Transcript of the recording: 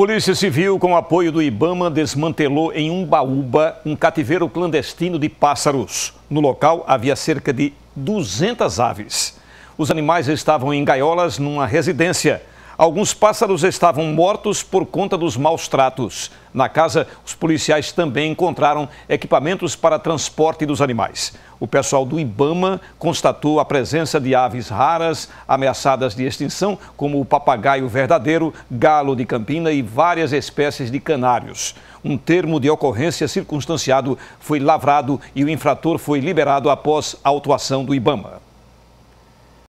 Polícia Civil, com apoio do Ibama, desmantelou em Umbaúba um cativeiro clandestino de pássaros. No local havia cerca de 200 aves. Os animais estavam em gaiolas numa residência Alguns pássaros estavam mortos por conta dos maus tratos. Na casa, os policiais também encontraram equipamentos para transporte dos animais. O pessoal do Ibama constatou a presença de aves raras ameaçadas de extinção, como o papagaio verdadeiro, galo de Campina e várias espécies de canários. Um termo de ocorrência circunstanciado foi lavrado e o infrator foi liberado após a autuação do Ibama.